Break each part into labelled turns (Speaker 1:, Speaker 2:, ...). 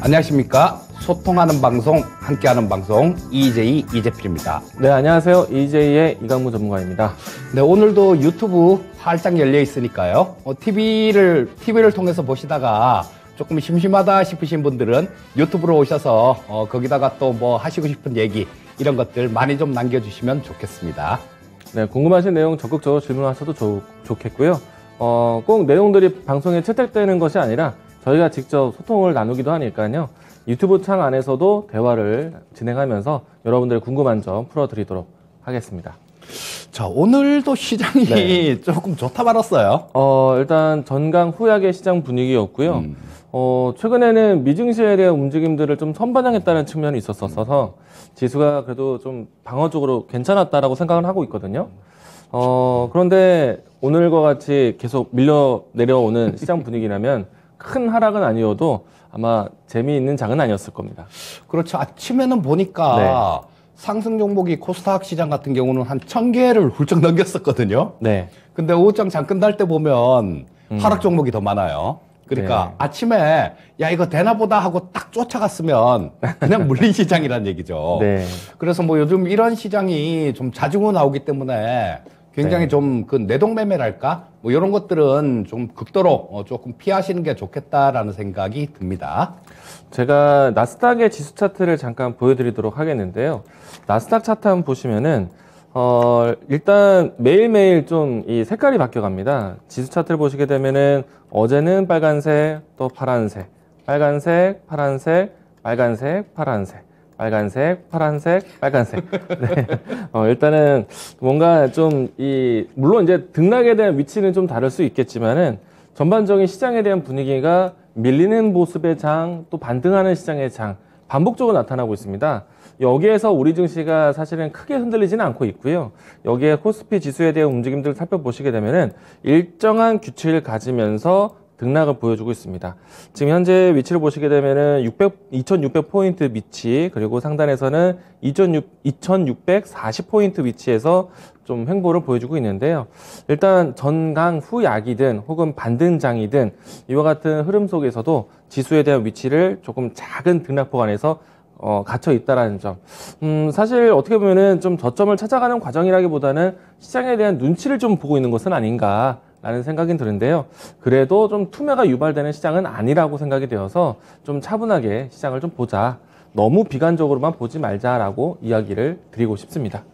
Speaker 1: 안녕하십니까. 소통하는 방송, 함께하는 방송, EJ 이재필입니다. 네, 안녕하세요. EJ의 이강무 전문가입니다. 네, 오늘도 유튜브 활짝 열려 있으니까요. 어, TV를, TV를 통해서 보시다가 조금 심심하다 싶으신 분들은 유튜브로 오셔서 어, 거기다가 또
Speaker 2: 뭐 하시고 싶은 얘기 이런 것들 많이 좀 남겨주시면 좋겠습니다. 네, 궁금하신 내용 적극적으로 질문하셔도 좋, 좋겠고요. 어, 꼭 내용들이 방송에 채택되는 것이 아니라 저희가 직접 소통을 나누기도 하니까요. 유튜브 창 안에서도 대화를 진행하면서 여러분들의 궁금한 점 풀어드리도록 하겠습니다. 자, 오늘도 시장이 네. 조금 좋다 말았어요. 어, 일단 전강 후약의 시장 분위기였고요. 음. 어, 최근에는 미증시에 대한 움직임들을 좀 선반영했다는 측면이 있었어서 지수가 그래도 좀 방어 적으로 괜찮았다라고 생각을 하고 있거든요. 어, 그런데 오늘과 같이 계속 밀려 내려오는 시장 분위기라면 큰 하락은 아니어도 아마 재미있는 장은 아니었을 겁니다.
Speaker 1: 그렇죠. 아침에는 보니까 네. 상승 종목이 코스닥 시장 같은 경우는 한 천개를 훌쩍 넘겼었거든요. 네. 근데 오후장 장 끝날 때 보면 음. 하락 종목이 더 많아요. 그러니까 네. 아침에 야 이거 되나 보다 하고 딱 쫓아갔으면 그냥 물린 시장이란 얘기죠. 네. 그래서 뭐 요즘 이런 시장이 좀 자주 나오기 때문에 굉장히 네. 좀그 내동매매랄까 뭐 이런 것들은 좀 극도로 어, 조금 피하시는 게
Speaker 2: 좋겠다라는 생각이 듭니다. 제가 나스닥의 지수 차트를 잠깐 보여드리도록 하겠는데요. 나스닥 차트 한번 보시면은 어, 일단 매일매일 좀 이 색깔이 바뀌어갑니다. 지수 차트를 보시게 되면은 어제는 빨간색, 또 파란색, 빨간색, 파란색, 빨간색, 파란색. 빨간색, 파란색, 빨간색. 네. 어, 일단은 뭔가 좀 이 물론 이제 등락에 대한 위치는 좀 다를 수 있겠지만은 전반적인 시장에 대한 분위기가 밀리는 모습의 장, 또 반등하는 시장의 장 반복적으로 나타나고 있습니다. 여기에서 우리 증시가 사실은 크게 흔들리지는 않고 있고요. 여기에 코스피 지수에 대한 움직임들을 살펴보시게 되면은 일정한 규칙을 가지면서 등락을 보여주고 있습니다. 지금 현재 위치를 보시게 되면은 600, 2600포인트 위치, 그리고 상단에서는 2 6 2640포인트 위치에서 좀 횡보를 보여주고 있는데요. 일단 전강 후 약이든 혹은 반등장이든 이와 같은 흐름 속에서도 지수에 대한 위치를 조금 작은 등락폭 안에서 어, 갇혀 있다라는 점. 음, 사실 어떻게 보면은 좀 저점을 찾아가는 과정이라기보다는 시장에 대한 눈치를 좀 보고 있는 것은 아닌가. 라는 생각이 드는데요. 그래도 좀 투매가 유발되는 시장은 아니라고 생각이 되어서 좀 차분하게 시장을 좀 보자. 너무 비관적으로만 보지 말자라고 이야기를 드리고 싶습니다.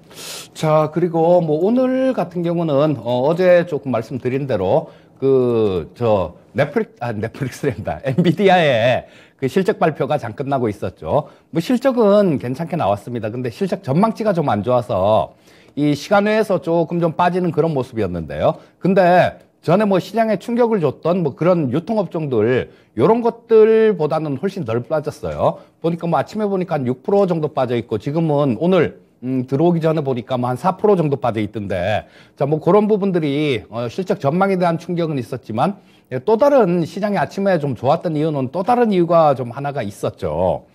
Speaker 2: 자, 그리고 뭐 오늘 같은
Speaker 1: 경우는 어, 제 조금 말씀드린 대로 그 저 넷플릭 아 넷플릭스랜다 엔비디아의 그 실적 발표가 잠 끝나고 있었죠. 뭐 실적은 괜찮게 나왔습니다. 근데 실적 전망치가 좀 안 좋아서 이 시간 외에서 조금 좀 빠지는 그런 모습이었는데요. 근데 전에 뭐 시장에 충격을 줬던 뭐 그런 유통업종들 요런 것들보다는 훨씬 덜 빠졌어요. 보니까 뭐 아침에 보니까 한 6% 정도 빠져 있고 지금은 오늘 음, 들어오기 전에 보니까 뭐 한 4% 정도 빠져 있던데 자 뭐 그런 부분들이 어, 실적 전망에 대한 충격은 있었지만 예, 또 다른 시장이 아침에 좀 좋았던 이유는 또 다른 이유가 좀 하나가 있었죠.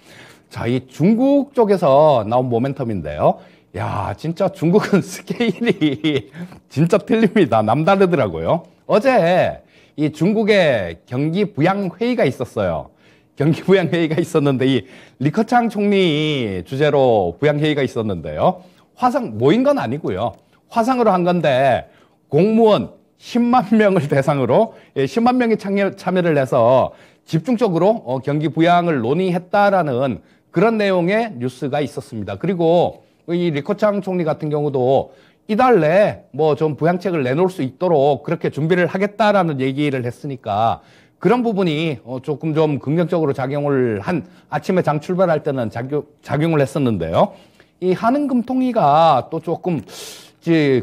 Speaker 1: 자, 이 중국 쪽에서 나온 모멘텀인데요. 야, 진짜 중국은 스케일이 진짜 틀립니다. 남다르더라고요. 어제 이 중국의 경기 부양 회의가 있었어요. 경기 부양 회의가 있었는데 이 리커창 총리 주제로 부양 회의가 있었는데요. 화상 모인 건 아니고요. 화상으로 한 건데 공무원 10만 명을 대상으로 10만 예, 명이 참여, 를 해서 집중적으로 어, 경기 부양을 논의했다라는 그런 내용의 뉴스가 있었습니다. 그리고 이 리코창 총리 같은 경우도 이달 내에 뭐좀 부양책을 내놓을 수 있도록 그렇게 준비를 하겠다라는 얘기를 했으니까 그런 부분이 어 조금 좀 긍정적으로 작용을 한 아침에 장 출발할 때는 작용, 작용을 했었는데요. 이하은 금통위가 또 조금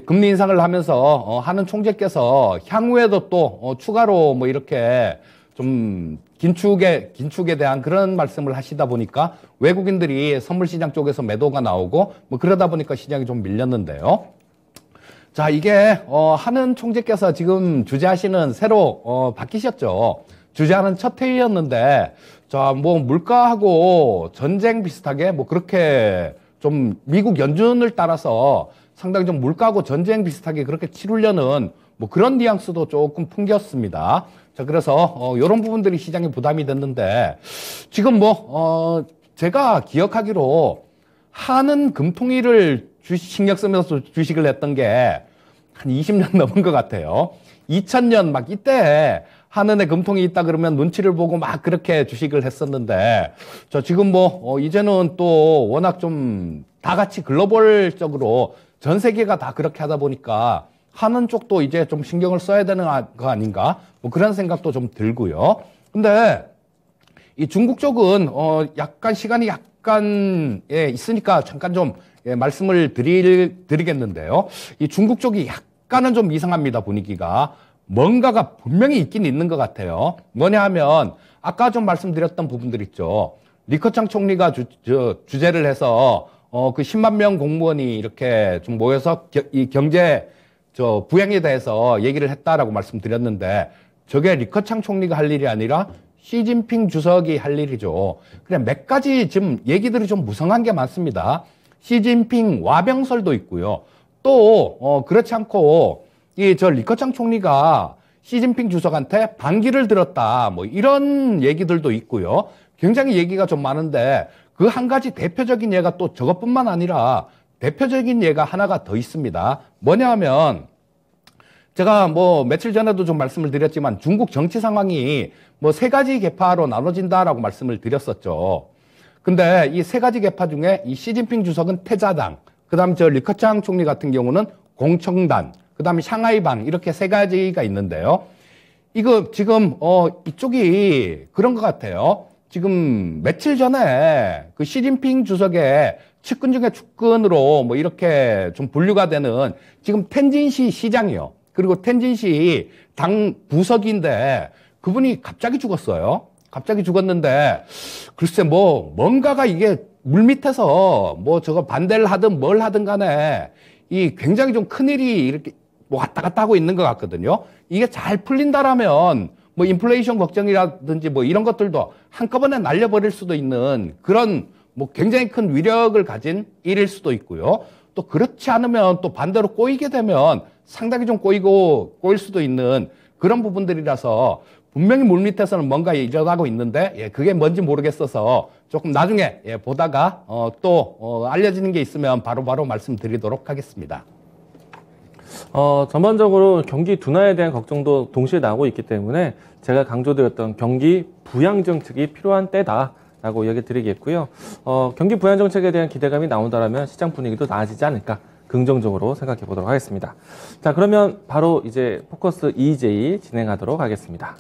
Speaker 1: 금리 인상을 하면서 어 하는 총재께서 향후에도 또 어 추가로 뭐 이렇게 좀 긴축에 긴축에 대한 그런 말씀을 하시다 보니까 외국인들이 선물 시장 쪽에서 매도가 나오고 뭐 그러다 보니까 시장이 좀 밀렸는데요. 자 이게 어, 하는 총재께서 지금 주재하시는 새로 어, 바뀌셨죠. 주재하는 첫 회의였는데 자 뭐 물가하고 전쟁 비슷하게 뭐 그렇게 좀 미국 연준을 따라서 상당히 좀 물가하고 전쟁 비슷하게 그렇게 치르려는 뭐 그런 뉘앙스도 조금 풍겼습니다. 자, 그래서, 어, 요런 부분들이 시장에 부담이 됐는데, 지금 뭐, 어, 제가 기억하기로 하는 금통위를 주식 신경 쓰면서 주식을 했던 게 한 20년 넘은 것 같아요. 2000년 막 이때 하는 애 금통이 있다 그러면 눈치를 보고 막 그렇게 주식을 했었는데 저 지금 뭐어 이제는 또 워낙 좀 다 같이 글로벌적으로 전 세계가 다 그렇게 하다 보니까 하는 쪽도 이제 좀 신경을 써야 되는 아, 거 아닌가 뭐 그런 생각도 좀 들고요. 근데 이 중국 쪽은 어 약간 시간이 약간 예 있으니까 잠깐 좀 예, 말씀을 드릴 드리겠는데요. 이 중국 쪽이 약간은 좀 이상합니다 분위기가 뭔가가 분명히 있긴 있는 것 같아요. 뭐냐 하면 아까 좀 말씀드렸던 부분들 있죠. 리커창 총리가 주, 저, 주제를 해서 어, 그 10만 명 공무원이 이렇게 좀 모여서 겨, 이 경제 저 부양에 대해서 얘기를 했다라고 말씀드렸는데 저게 리커창 총리가 할 일이 아니라 시진핑 주석이 할 일이죠. 그래 몇 가지 지금 얘기들이 좀 무성한 게 많습니다. 시진핑 와병설도 있고요. 또 어, 그렇지 않고 이 저 리커창 총리가 시진핑 주석한테 반기를 들었다 뭐 이런 얘기들도 있고요. 굉장히 얘기가 좀 많은데 그 한 가지 대표적인 예가 또 저것뿐만 아니라 대표적인 예가 하나가 더 있습니다. 뭐냐 하면 제가 뭐 며칠 전에도 좀 말씀을 드렸지만 중국 정치 상황이 뭐 세 가지 계파로 나눠진다라고 말씀을 드렸었죠. 근데 이 세 가지 계파 중에 이 시진핑 주석은 태자당, 그다음 저 리커창 총리 같은 경우는 공청단, 그다음에 샹하이방 이렇게 세 가지가 있는데요. 이거 지금 어 이쪽이 그런 것 같아요. 지금 며칠 전에 그 시진핑 주석의 측근 중에 측근으로 뭐 이렇게 좀 분류가 되는 지금 텐진시 시장이요. 그리고 텐진시 당 부석인데 그분이 갑자기 죽었어요. 갑자기 죽었는데 글쎄 뭐 뭔가가 이게 물밑에서 뭐 저거 반대를 하든 뭘 하든 간에 이 굉장히 좀 큰일이 이렇게 뭐 왔다 갔다 하고 있는 것 같거든요. 이게 잘 풀린다라면 뭐 인플레이션 걱정이라든지 뭐 이런 것들도 한꺼번에 날려버릴 수도 있는 그런 뭐 굉장히 큰 위력을 가진 일일 수도 있고요. 또 그렇지 않으면 또 반대로 꼬이게 되면 상당히 좀 꼬이고 꼬일 수도 있는 그런 부분들이라서 분명히 물 밑에서는 뭔가 일어나고 있는데 예, 그게 뭔지 모르겠어서 조금 나중에 예, 보다가 어, 또 어, 알려지는 게 있으면 바로바로 바로 말씀드리도록 하겠습니다.
Speaker 2: 어, 전반적으로 경기 둔화에 대한 걱정도 동시에 나오고 있기 때문에 제가 강조드렸던 경기 부양정책이 필요한 때다. 라고 이야기 드리겠고요. 어, 경기 부양 정책에 대한 기대감이 나온다라면 시장 분위기도 나아지지 않을까 긍정적으로 생각해 보도록 하겠습니다. 자, 그러면 바로 이제 포커스 EJ 진행하도록 하겠습니다.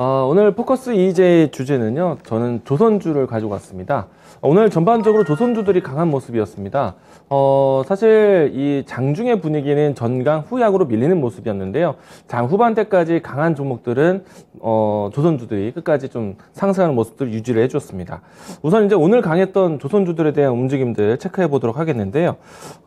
Speaker 2: 어, 오늘 포커스 EJ 주제는요, 저는 조선주를 가지고 왔습니다. 오늘 전반적으로 조선주들이 강한 모습이었습니다. 어, 사실 이 장중의 분위기는 전강 후약으로 밀리는 모습이었는데요. 장 후반 대까지 강한 종목들은 어, 조선주들이 끝까지 좀 상승하는 모습들 을 유지를 해줬습니다. 우선 이제 오늘 강했던 조선주들에 대한 움직임들 체크해 보도록 하겠는데요.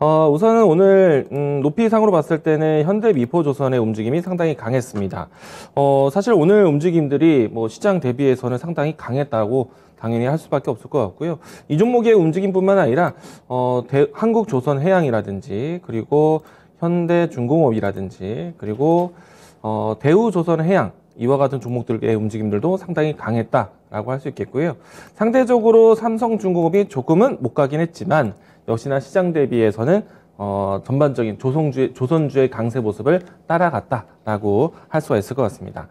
Speaker 2: 어, 우선은 오늘 음, 높이 상으로 봤을 때는 현대 미포조선의 움직임이 상당히 강했습니다. 어, 사실 오늘 움직임들이 뭐 시장 대비해서는 상당히 강했다고 당연히 할 수밖에 없을 것 같고요. 이 종목의 움직임뿐만 아니라 어, 대, 한국 조선 해양이라든지 그리고 현대 중공업이라든지 그리고 어, 대우 조선 해양 이와 같은 종목들의 움직임들도 상당히 강했다라고 할 수 있겠고요. 상대적으로 삼성중공업이 조금은 못 가긴 했지만 역시나 시장 대비해서는 어, 전반적인 조선주의, 조선주의 강세 모습을 따라갔다라고 할 수가 있을 것 같습니다.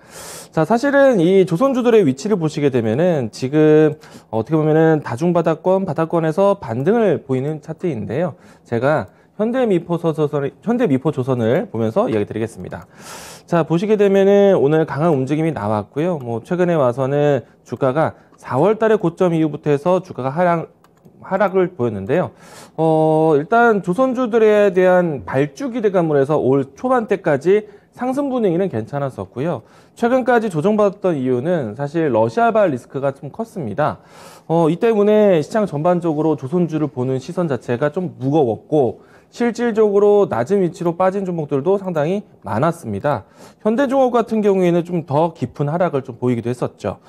Speaker 2: 자, 사실은 이 조선주들의 위치를 보시게 되면은 지금 어떻게 보면은 다중바닥권, 바닥권에서 반등을 보이는 차트인데요. 제가 현대 미포 조선을, 현대 미포 조선을 보면서 이야기 드리겠습니다. 자, 보시게 되면은 오늘 강한 움직임이 나왔고요. 뭐, 최근에 와서는 주가가 4월 달의 고점 이후부터 해서 주가가 하락, 하락을 보였는데요. 어, 일단 조선주들에 대한 발주 기대감으로 해서 올 초반 때까지 상승 분위기는 괜찮았었고요. 최근까지 조정받았던 이유는 사실 러시아발 리스크가 좀 컸습니다. 어, 이 때문에 시장 전반적으로 조선주를 보는 시선 자체가 좀 무거웠고 실질적으로 낮은 위치로 빠진 종목들도 상당히 많았습니다. 현대중업 같은 경우에는 좀 더 깊은 하락을 좀 보이기도 했었죠.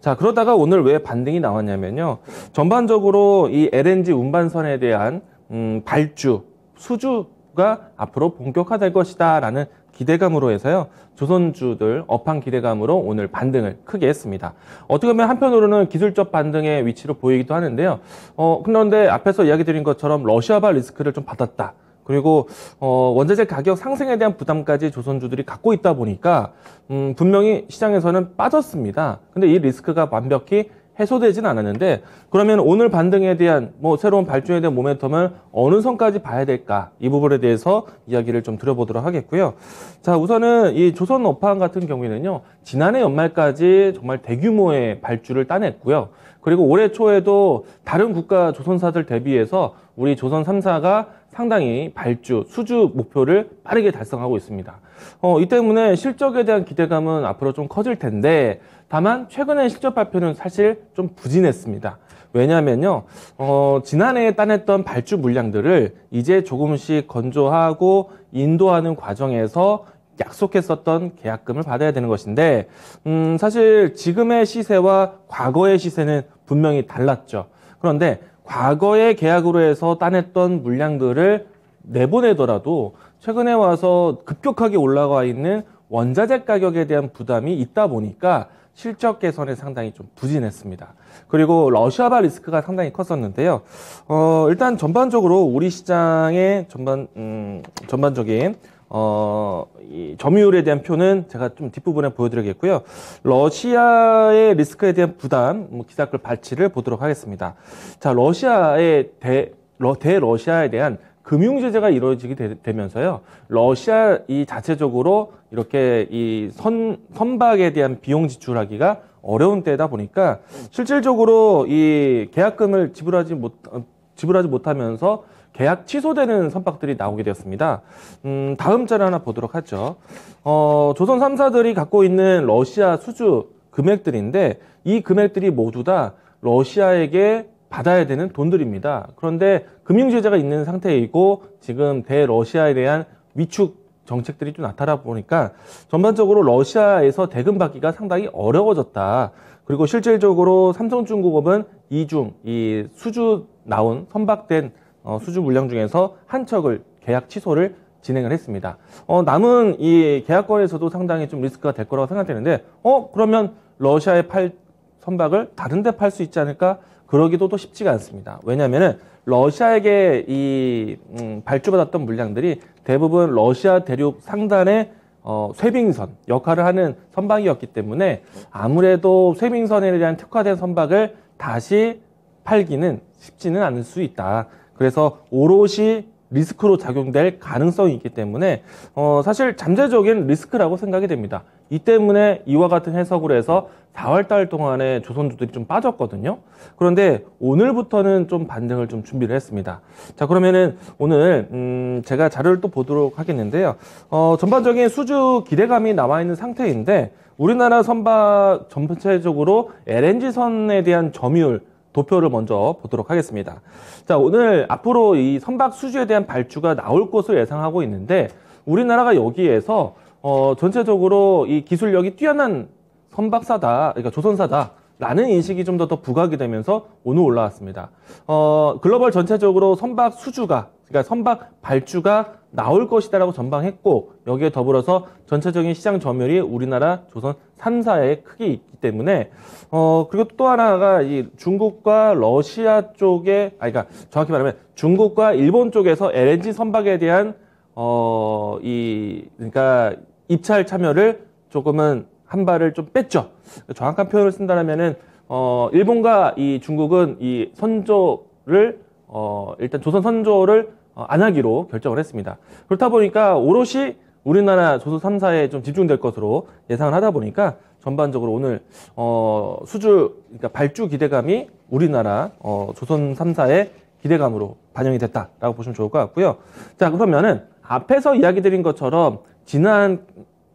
Speaker 2: 자, 그러다가 오늘 왜 반등이 나왔냐면요. 전반적으로 이 LNG 운반선에 대한 음, 발주, 수주가 앞으로 본격화될 것이다라는 기대감으로 해서요. 조선주들 업한 기대감으로 오늘 반등을 크게 했습니다. 어떻게 보면 한편으로는 기술적 반등의 위치로 보이기도 하는데요. 어, 그런데 앞에서 이야기 드린 것처럼 러시아발 리스크를 좀 받았다. 그리고 어, 원자재 가격 상승에 대한 부담까지 조선주들이 갖고 있다 보니까 음, 분명히 시장에서는 빠졌습니다. 근데 이 리스크가 완벽히 해소되진 않았는데 그러면 오늘 반등에 대한 뭐 새로운 발주에 대한 모멘텀을 어느 선까지 봐야 될까 이 부분에 대해서 이야기를 좀 드려보도록 하겠고요. 자 우선은 이 조선 업황 같은 경우에는요 지난해 연말까지 정말 대규모의 발주를 따냈고요. 그리고 올해 초에도 다른 국가 조선사들 대비해서 우리 조선 3사가 상당히 발주, 수주 목표를 빠르게 달성하고 있습니다. 어, 이 때문에 실적에 대한 기대감은 앞으로 좀 커질 텐데, 다만 최근의 실적 발표는 사실 좀 부진했습니다. 왜냐면요, 어, 지난해에 따냈던 발주 물량들을 이제 조금씩 건조하고 인도하는 과정에서 약속했었던 계약금을 받아야 되는 것인데, 음, 사실 지금의 시세와 과거의 시세는 분명히 달랐죠. 그런데 과거의 계약으로 해서 따냈던 물량들을 내보내더라도 최근에 와서 급격하게 올라가 있는 원자재 가격에 대한 부담이 있다 보니까 실적 개선에 상당히 좀 부진했습니다. 그리고 러시아발 리스크가 상당히 컸었는데요. 어, 일단 전반적으로 우리 시장의 전반 음, 전반적인 어, 이 점유율에 대한 표는 제가 좀 뒷부분에 보여드리겠고요. 러시아의 리스크에 대한 부담, 뭐 기사글 발치를 보도록 하겠습니다. 자, 러시아의 대, 러, 대러시아에 대한 금융 제재가 이루어지게 되, 면서요 러시아 이 자체적으로 이렇게 이 선, 선박에 대한 비용 지출하기가 어려운 때다 보니까 실질적으로 이 계약금을 지불하지 못 어, 지불하지 못하면서 계약 취소되는 선박들이 나오게 되었습니다. 음, 다음 자료 하나 보도록 하죠. 어, 조선 3사들이 갖고 있는 러시아 수주 금액들인데 이 금액들이 모두 다 러시아에게 받아야 되는 돈들입니다. 그런데 금융제재가 있는 상태이고 지금 대러시아에 대한 위축 정책들이 좀 나타나 보니까 전반적으로 러시아에서 대금 받기가 상당히 어려워졌다. 그리고 실질적으로 삼성중공업은 이중, 이 수주 나온 선박된 어, 수주 물량 중에서 한 척을 계약 취소를 진행을 했습니다. 어, 남은 이 계약권에서도 상당히 좀 리스크가 될 거라고 생각되는데, 어, 그러면 러시아에 팔 선박을 다른 데 팔 수 있지 않을까? 그러기도 또 쉽지가 않습니다. 왜냐하면은 러시아에게 이 음, 발주받았던 물량들이 대부분 러시아 대륙 상단의 어, 쇠빙선 역할을 하는 선박이었기 때문에 아무래도 쇠빙선에 대한 특화된 선박을 다시 팔기는 쉽지는 않을 수 있다. 그래서 오롯이 리스크로 작용될 가능성이 있기 때문에 어, 사실 잠재적인 리스크라고 생각이 됩니다. 이 때문에 이와 같은 해석을 해서 4월 달 동안에 조선주들이 좀 빠졌거든요. 그런데 오늘부터는 좀 반등을 좀 준비를 했습니다. 자 그러면은 오늘 음 제가 자료를 또 보도록 하겠는데요. 어 전반적인 수주 기대감이 남아 있는 상태인데 우리나라 선박 전체적으로 LNG 선에 대한 점유율 도표를 먼저 보도록 하겠습니다. 자, 오늘 앞으로 이 선박 수주에 대한 발주가 나올 것을 예상하고 있는데 우리나라가 여기에서 어, 전체적으로 이 기술력이 뛰어난 선박사다, 그러니까 조선사다. 라는 인식이 좀 더 더 부각이 되면서 오늘 올라왔습니다. 어, 글로벌 전체적으로 선박 수주가, 그러니까 선박 발주가 나올 것이다라고 전망했고 여기에 더불어서 전체적인 시장 점유율이 우리나라 조선 3사에 크게 있기 때문에 어 그리고 또 하나가 이 중국과 러시아 쪽에 아 그러니까 정확히 말하면 중국과 일본 쪽에서 LNG 선박에 대한 어 이 그러니까 입찰 참여를 조금은 한 발을 좀 뺐죠. 정확한 표현을 쓴다면은 어, 일본과 이 중국은 이 선조를 어, 일단 조선 선조를 어, 안 하기로 결정을 했습니다. 그렇다 보니까 오롯이 우리나라 조선 3사에 좀 집중될 것으로 예상을 하다 보니까 전반적으로 오늘 어, 수주 그러니까 발주 기대감이 우리나라 어, 조선 3사의 기대감으로 반영이 됐다라고 보시면 좋을 것 같고요. 자 그러면은 앞에서 이야기 드린 것처럼 지난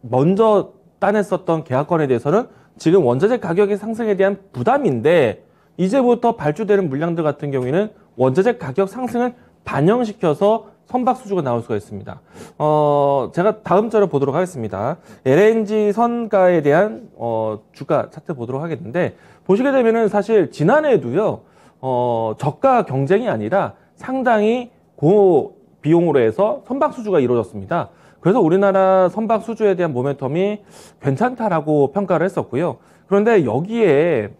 Speaker 2: 먼저 따냈었던 계약권에 대해서는 지금 원자재 가격의 상승에 대한 부담인데 이제부터 발주되는 물량들 같은 경우에는 원자재 가격 상승을 반영시켜서 선박 수주가 나올 수가 있습니다. 어, 제가 다음 자료 보도록 하겠습니다. LNG 선가에 대한 어, 주가 차트 보도록 하겠는데 보시게 되면은 사실 지난해도요 에 어, 저가 경쟁이 아니라 상당히 고 비용으로 해서 선박 수주가 이루어졌습니다. 그래서 우리나라 선박 수주에 대한 모멘텀이 괜찮다라고 평가를 했었고요. 그런데 여기에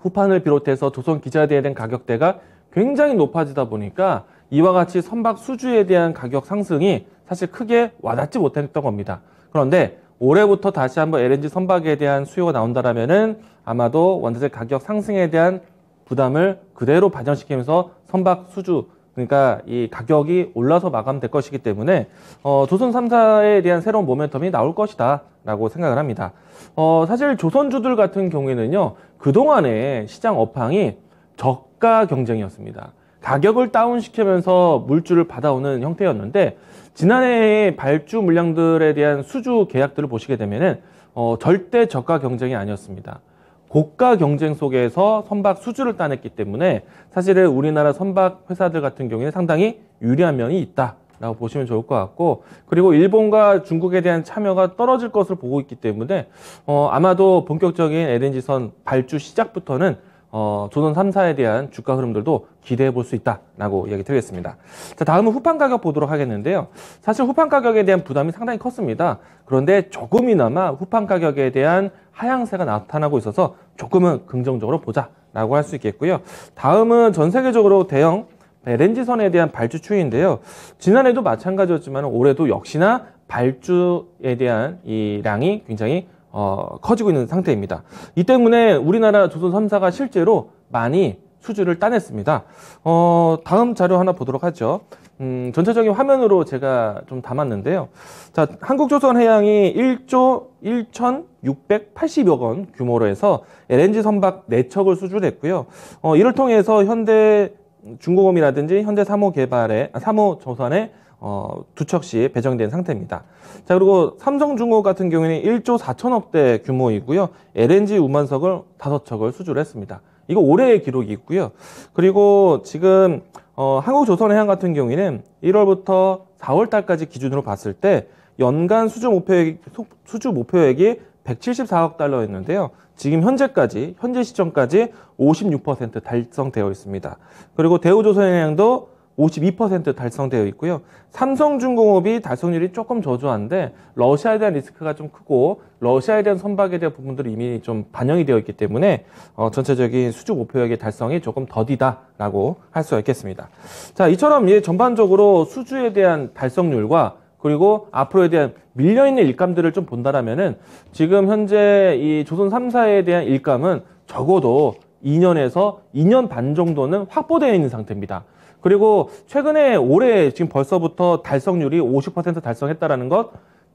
Speaker 2: 후판을 비롯해서 조선 기자대에 대한 가격대가 굉장히 높아지다 보니까 이와 같이 선박 수주에 대한 가격 상승이 사실 크게 와닿지 못했던 겁니다. 그런데 올해부터 다시 한번 LNG 선박에 대한 수요가 나온다라면은 아마도 원자재 가격 상승에 대한 부담을 그대로 반영시키면서 선박 수주 그러니까 이 가격이 올라서 마감될 것이기 때문에 어, 조선 3사에 대한 새로운 모멘텀이 나올 것이다 라고 생각을 합니다. 어, 사실 조선주들 같은 경우에는요. 그동안에 시장 업황이 저가 경쟁이었습니다. 가격을 다운시키면서 물주를 받아오는 형태였는데 지난해의 발주 물량들에 대한 수주 계약들을 보시게 되면은 어, 절대 저가 경쟁이 아니었습니다. 고가 경쟁 속에서 선박 수주를 따냈기 때문에 사실은 우리나라 선박 회사들 같은 경우에 는 상당히 유리한 면이 있다. 라고 보시면 좋을 것 같고 그리고 일본과 중국에 대한 참여가 떨어질 것을 보고 있기 때문에 어, 아마도 본격적인 LNG선 발주 시작부터는 어, 조선 3사에 대한 주가 흐름들도 기대해 볼 수 있다라고 이야기 드리겠습니다. 자, 다음은 후판 가격 보도록 하겠는데요. 사실 후판 가격에 대한 부담이 상당히 컸습니다. 그런데 조금이나마 후판 가격에 대한 하향세가 나타나고 있어서 조금은 긍정적으로 보자라고 할 수 있겠고요. 다음은 전 세계적으로 대형 네, 렌지선에 대한 발주 추이인데요. 지난해도 마찬가지였지만 올해도 역시나 발주에 대한 이 량이 굉장히 어, 커지고 있는 상태입니다. 이 때문에 우리나라 조선 3사가 실제로 많이 수주를 따냈습니다. 어, 다음 자료 하나 보도록 하죠. 음, 전체적인 화면으로 제가 좀 담았는데요. 자, 한국조선해양이 1조 1,680억 원 규모로 해서 LNG 선박 4척을 수주했고요. 어, 이를 통해서 현대 중공업이라든지 현대 사모개발에사모조선에 아, 어, 두 척씩 배정된 상태입니다. 자, 그리고 삼성중공업 같은 경우에는 1조 4천억대 규모이고요. LNG 우만석을 5척을 수주를 했습니다. 이거 올해의 기록이고요. 있 그리고 지금 어, 한국조선해양 같은 경우에는 1월부터 4월달까지 기준으로 봤을 때 연간 수주 목표액 수주 목표액이 174억 달러였는데요. 지금 현재까지 현재 시점까지 56% 달성되어 있습니다. 그리고 대우조선해양도 52% 달성되어 있고요. 삼성중공업이 달성률이 조금 저조한데 러시아에 대한 리스크가 좀 크고 러시아에 대한 선박에 대한 부분들이 이미 좀 반영이 되어 있기 때문에 어, 전체적인 수주 목표액의 달성이 조금 더디다라고 할 수가 있겠습니다. 자 이처럼 예, 전반적으로 수주에 대한 달성률과 그리고 앞으로에 대한 밀려있는 일감들을 좀 본다라면은 지금 현재 이 조선 3사에 대한 일감은 적어도 2년에서 2년 반 정도는 확보되어 있는 상태입니다. 그리고 최근에 올해 지금 벌써부터 달성률이 50% 달성했다라는 것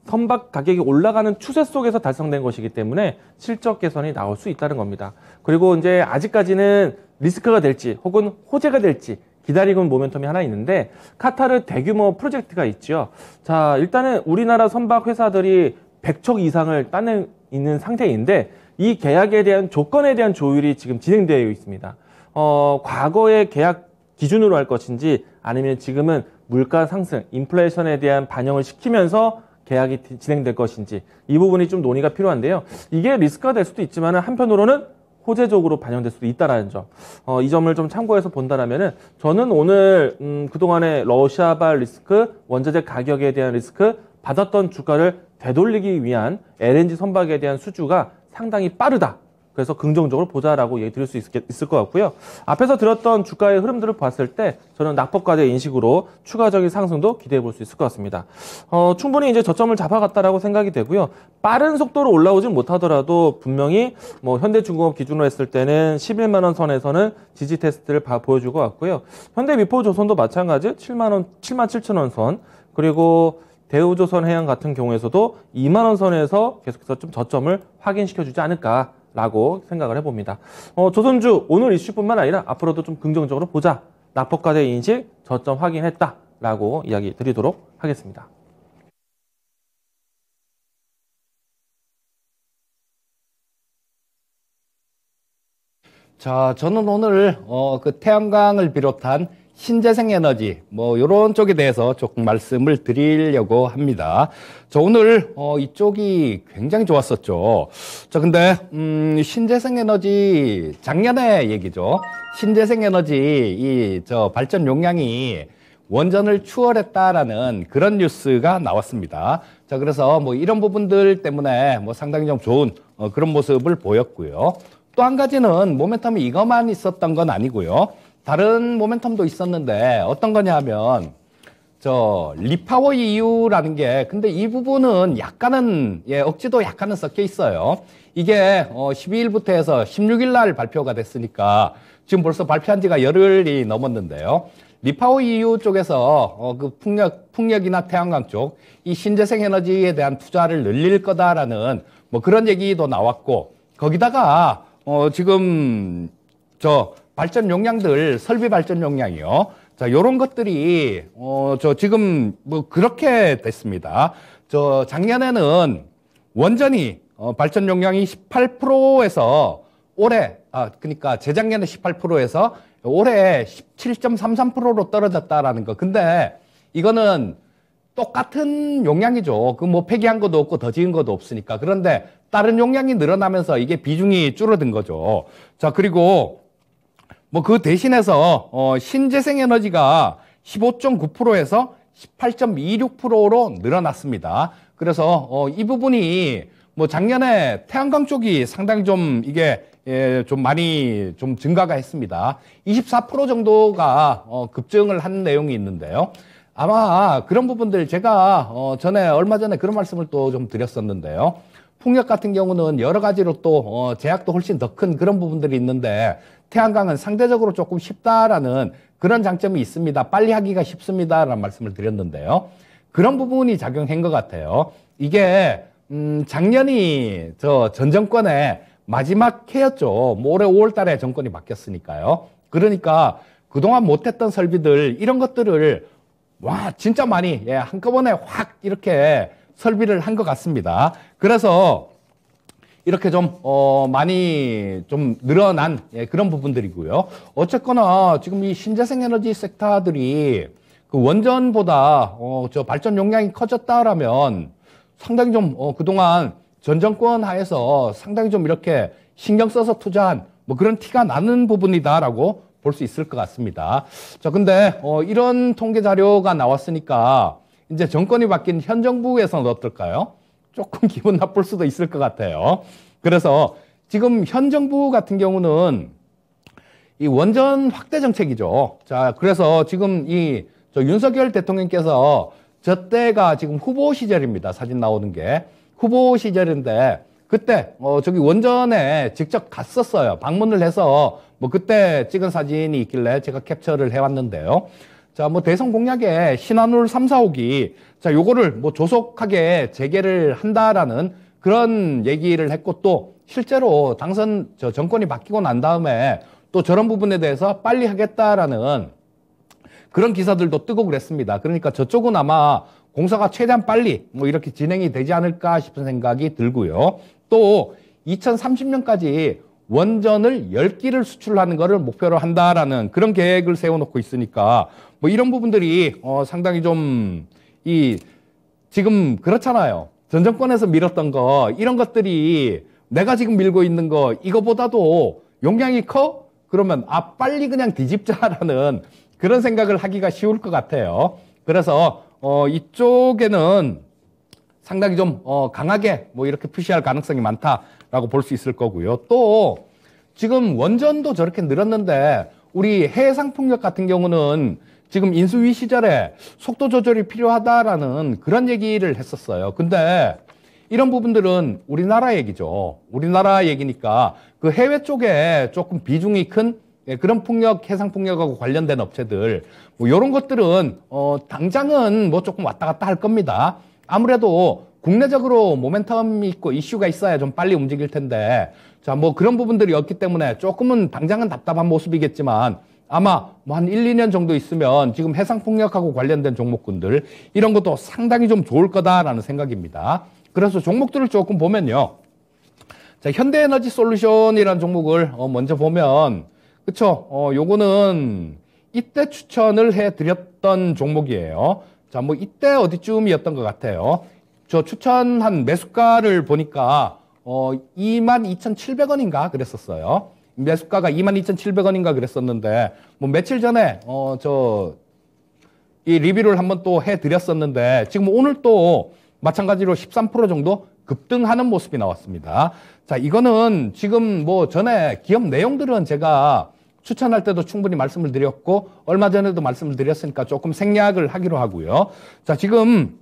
Speaker 2: 선박 가격이 올라가는 추세 속에서 달성된 것이기 때문에 실적 개선이 나올 수 있다는 겁니다. 그리고 이제 아직까지는 리스크가 될지 혹은 호재가 될지 기다리고 있는 모멘텀이 하나 있는데 카타르 대규모 프로젝트가 있죠. 자, 일단은 우리나라 선박 회사들이 100척 이상을 따는 있는 상태인데 이 계약에 대한 조건에 대한 조율이 지금 진행되어 있습니다. 어, 과거의 계약 기준으로 할 것인지 아니면 지금은 물가 상승, 인플레이션에 대한 반영을 시키면서 계약이 진행될 것인지 이 부분이 좀 논의가 필요한데요. 이게 리스크가 될 수도 있지만 한편으로는 호재적으로 반영될 수도 있다라는 점. 어, 이 점을 좀 참고해서 본다라면은 저는 오늘 음, 그동안의 러시아발 리스크, 원자재 가격에 대한 리스크, 받았던 주가를 되돌리기 위한 LNG 선박에 대한 수주가 상당히 빠르다. 그래서 긍정적으로 보자라고 얘기 드릴 수 있, 있을 것 같고요. 앞에서 들었던 주가의 흐름들을 봤을 때 저는 낙폭과대 인식으로 추가적인 상승도 기대해 볼 수 있을 것 같습니다. 어, 충분히 이제 저점을 잡아갔다라고 생각이 되고요. 빠른 속도로 올라오진 못하더라도 분명히 뭐 현대중공업 기준으로 했을 때는 11만 원 선에서는 지지 테스트를 보여줄것같고요 현대미포조선도 마찬가지 7만 원, 7만 7천 원 선. 그리고 대우조선 해양 같은 경우에서도 2만 원 선에서 계속해서 좀 저점을 확인시켜 주지 않을까 라고 생각을 해봅니다. 어, 조선주 오늘 이슈뿐만 아니라 앞으로도 좀 긍정적으로 보자. 낙폭과대 인식 저점 확인했다. 라고 이야기 드리도록 하겠습니다.
Speaker 1: 자, 저는 오늘 어, 그 태양광을 비롯한 신재생 에너지 뭐요런 쪽에 대해서 조금 말씀을 드리려고 합니다. 저 오늘 어, 이쪽이 굉장히 좋았었죠. 저 근데 음, 신재생 에너지 작년에 얘기죠. 신재생 에너지 이 저 발전 용량이 원전을 추월했다라는 그런 뉴스가 나왔습니다. 자 그래서 뭐 이런 부분들 때문에 뭐 상당히 좀 좋은 어, 그런 모습을 보였고요. 또 한 가지는 모멘텀이 이것만 있었던 건 아니고요. 다른 모멘텀도 있었는데 어떤 거냐 하면 저 리파워 이유라는 게 근데 이 부분은 약간은 예 억지도 약간은 섞여 있어요. 이게 어 12일부터 해서 16일 날 발표가 됐으니까 지금 벌써 발표한 지가 열흘이 넘었는데요. 리파워 EU 쪽에서 어그 풍력 풍력이나 태양광 쪽 이 신재생 에너지에 대한 투자를 늘릴 거다라는 뭐 그런 얘기도 나왔고 거기다가 어 지금 저 발전 용량들, 설비 발전 용량이요. 자, 요런 것들이, 어, 저 지금 뭐 그렇게 됐습니다. 저 작년에는 원전이 어, 발전 용량이 18%에서 올해, 아, 그니까 재작년에 18%에서 올해 17.33%로 떨어졌다라는 거. 근데 이거는 똑같은 용량이죠. 그 뭐 폐기한 것도 없고 더 지은 것도 없으니까. 그런데 다른 용량이 늘어나면서 이게 비중이 줄어든 거죠. 자, 그리고 뭐그 대신해서 어, 신재생 에너지가 15.9%에서 18.26%로 늘어났습니다. 그래서 어, 이 부분이 뭐 작년에 태양광 쪽이 상당히 좀 이게 예, 좀 많이 좀 증가가 했습니다. 24% 정도가 어, 급증을 한 내용이 있는데요. 아마 그런 부분들 제가 어, 전에 얼마 전에 그런 말씀을 또 좀 드렸었는데요. 풍력 같은 경우는 여러 가지로 또 어, 제약도 훨씬 더 큰 그런 부분들이 있는데 태양광은 상대적으로 조금 쉽다라는 그런 장점이 있습니다. 빨리 하기가 쉽습니다라는 말씀을 드렸는데요. 그런 부분이 작용한 것 같아요. 이게 음 작년이 저 전 정권의 마지막 해였죠. 뭐 올해 5월 달에 정권이 바뀌었으니까요. 그러니까 그동안 못했던 설비들 이런 것들을 와 진짜 많이 예, 한꺼번에 확 이렇게 설비를 한 것 같습니다. 그래서 이렇게 좀, 어, 많이 좀 늘어난, 예, 그런 부분들이고요. 어쨌거나 지금 이 신재생 에너지 섹터들이 그 원전보다, 어, 저 발전 용량이 커졌다라면 상당히 좀, 어, 그동안 전 정권 하에서 상당히 좀 이렇게 신경 써서 투자한 뭐 그런 티가 나는 부분이다라고 볼 수 있을 것 같습니다. 자, 근데, 어, 이런 통계 자료가 나왔으니까 이제 정권이 바뀐 현 정부에서는 어떨까요? 조금 기분 나쁠 수도 있을 것 같아요. 그래서 지금 현 정부 같은 경우는 이 원전 확대 정책이죠. 자, 그래서 지금 이 저 윤석열 대통령께서 저 때가 지금 후보 시절입니다. 사진 나오는 게. 후보 시절인데 그때 어 저기 원전에 직접 갔었어요. 방문을 해서 뭐 그때 찍은 사진이 있길래 제가 캡처를 해왔는데요. 자, 뭐 대선 공약에 신한울 3, 4호기 자, 요거를 뭐 조속하게 재개를 한다라는 그런 얘기를 했고 또 실제로 당선 저 정권이 바뀌고 난 다음에 또 저런 부분에 대해서 빨리 하겠다라는 그런 기사들도 뜨고 그랬습니다. 그러니까 저쪽은 아마 공사가 최대한 빨리 뭐 이렇게 진행이 되지 않을까 싶은 생각이 들고요. 또 2030년까지 원전을 열기를 수출하는 것을 목표로 한다라는 그런 계획을 세워놓고 있으니까 뭐 이런 부분들이 어, 상당히 좀 이 지금 그렇잖아요. 전 정권에서 밀었던 거 이런 것들이 내가 지금 밀고 있는 거 이거보다도 용량이 커? 그러면 아 빨리 그냥 뒤집자라는 그런 생각을 하기가 쉬울 것 같아요. 그래서 어, 이쪽에는 상당히 좀 어, 강하게 뭐 이렇게 푸시할 가능성이 많다라고 볼 수 있을 거고요. 또 지금 원전도 저렇게 늘었는데 우리 해상풍력 같은 경우는 지금 인수위 시절에 속도 조절이 필요하다라는 그런 얘기를 했었어요. 근데 이런 부분들은 우리나라 얘기죠. 우리나라 얘기니까 그 해외 쪽에 조금 비중이 큰 예, 그런 폭력, 해상 폭력하고 관련된 업체들 뭐 이런 것들은 어 당장은 뭐 조금 왔다 갔다 할 겁니다. 아무래도 국내적으로 모멘텀이 있고 이슈가 있어야 좀 빨리 움직일 텐데 자 뭐 그런 부분들이 없기 때문에 조금은 당장은 답답한 모습이겠지만 아마 뭐한 1, 2년 정도 있으면 지금 해상폭력하고 관련된 종목군들 이런 것도 상당히 좀 좋을 거다라는 생각입니다. 그래서 종목들을 조금 보면요. 자, 현대에너지 솔루션이라는 종목을 어, 먼저 보면 그쵸? 어, 요거는 이때 추천을 해드렸던 종목이에요. 자, 뭐 이때 어디쯤이었던 것 같아요. 저 추천한 매수가를 보니까 어, 22,700원인가 그랬었어요. 매수가가 22,700원인가 그랬었는데 뭐 며칠 전에 어 저 이 리뷰를 한번 또 해드렸었는데 지금 오늘 또 마찬가지로 13% 정도 급등하는 모습이 나왔습니다. 자 이거는 지금 뭐 전에 기업 내용들은 제가 추천할 때도 충분히 말씀을 드렸고 얼마 전에도 말씀을 드렸으니까 조금 생략을 하기로 하고요. 자 지금